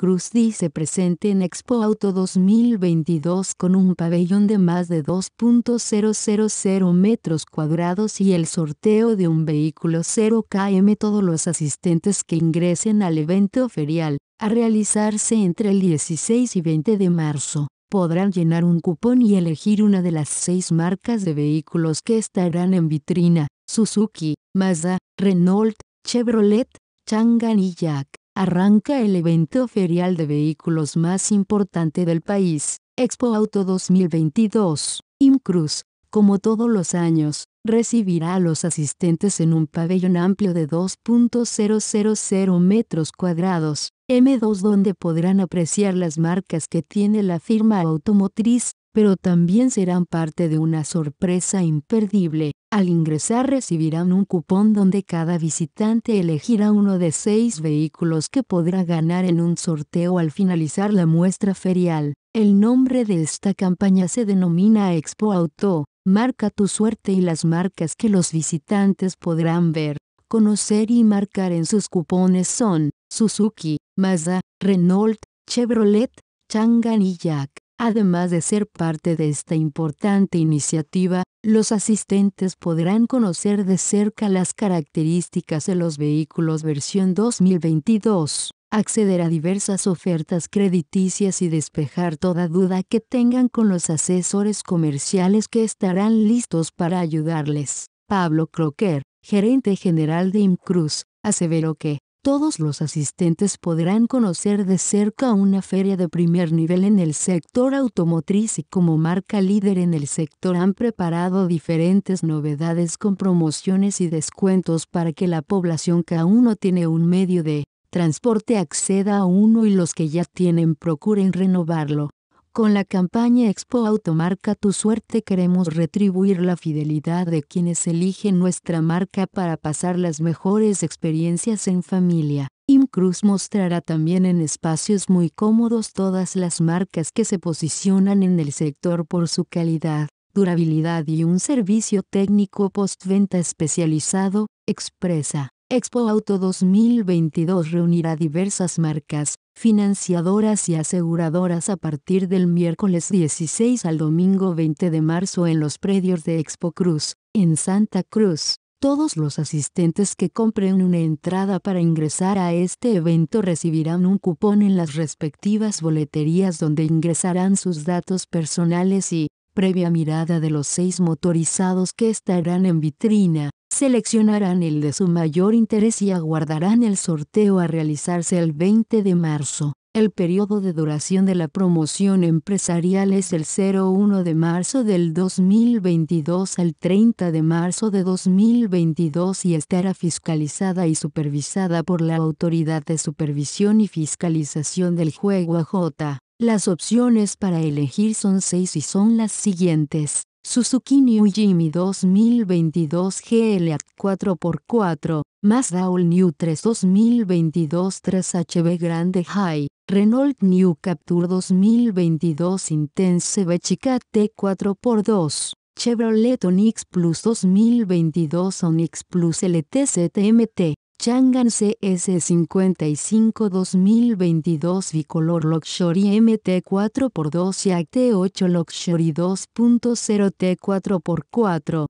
Cruz dice presente en Expo Auto 2022 con un pabellón de más de 2.000 metros cuadrados y el sorteo de un vehículo 0 km todos los asistentes que ingresen al evento ferial, a realizarse entre el 16 y 20 de marzo podrán llenar un cupón y elegir una de las seis marcas de vehículos que estarán en vitrina, Suzuki, Mazda, Renault, Chevrolet, Changan y Jack arranca el evento ferial de vehículos más importante del país, Expo Auto 2022. IMCRUZ, como todos los años, recibirá a los asistentes en un pabellón amplio de 2.000 metros cuadrados, M2 donde podrán apreciar las marcas que tiene la firma automotriz, pero también serán parte de una sorpresa imperdible. Al ingresar recibirán un cupón donde cada visitante elegirá uno de seis vehículos que podrá ganar en un sorteo al finalizar la muestra ferial. El nombre de esta campaña se denomina Expo Auto. Marca tu suerte y las marcas que los visitantes podrán ver, conocer y marcar en sus cupones son Suzuki, Mazda, Renault, Chevrolet, Changan y Jack. Además de ser parte de esta importante iniciativa, los asistentes podrán conocer de cerca las características de los vehículos versión 2022, acceder a diversas ofertas crediticias y despejar toda duda que tengan con los asesores comerciales que estarán listos para ayudarles. Pablo crocker gerente general de IMCRUZ, aseveró que todos los asistentes podrán conocer de cerca una feria de primer nivel en el sector automotriz y como marca líder en el sector han preparado diferentes novedades con promociones y descuentos para que la población que aún no tiene un medio de transporte acceda a uno y los que ya tienen procuren renovarlo. Con la campaña Expo Automarca Tu Suerte queremos retribuir la fidelidad de quienes eligen nuestra marca para pasar las mejores experiencias en familia. Imcruz mostrará también en espacios muy cómodos todas las marcas que se posicionan en el sector por su calidad, durabilidad y un servicio técnico postventa especializado, expresa. Expo Auto 2022 reunirá diversas marcas, financiadoras y aseguradoras a partir del miércoles 16 al domingo 20 de marzo en los predios de Expo Cruz, en Santa Cruz. Todos los asistentes que compren una entrada para ingresar a este evento recibirán un cupón en las respectivas boleterías donde ingresarán sus datos personales y, previa mirada de los seis motorizados que estarán en vitrina, seleccionarán el de su mayor interés y aguardarán el sorteo a realizarse el 20 de marzo. El periodo de duración de la promoción empresarial es el 01 de marzo del 2022 al 30 de marzo de 2022 y estará fiscalizada y supervisada por la Autoridad de Supervisión y Fiscalización del Juego AJ. Las opciones para elegir son seis y son las siguientes. Suzuki New Jimmy 2022 GL 4x4, Mazda New 3 2022 3HB Grande High, Renault New Capture 2022 Intense Bechica T4x2. Chevrolet Onix Plus 2022 Onix Plus LT Changan CS55 2022 Bicolor Luxury MT4x2 y AT8 Luxury 2.0 T4x4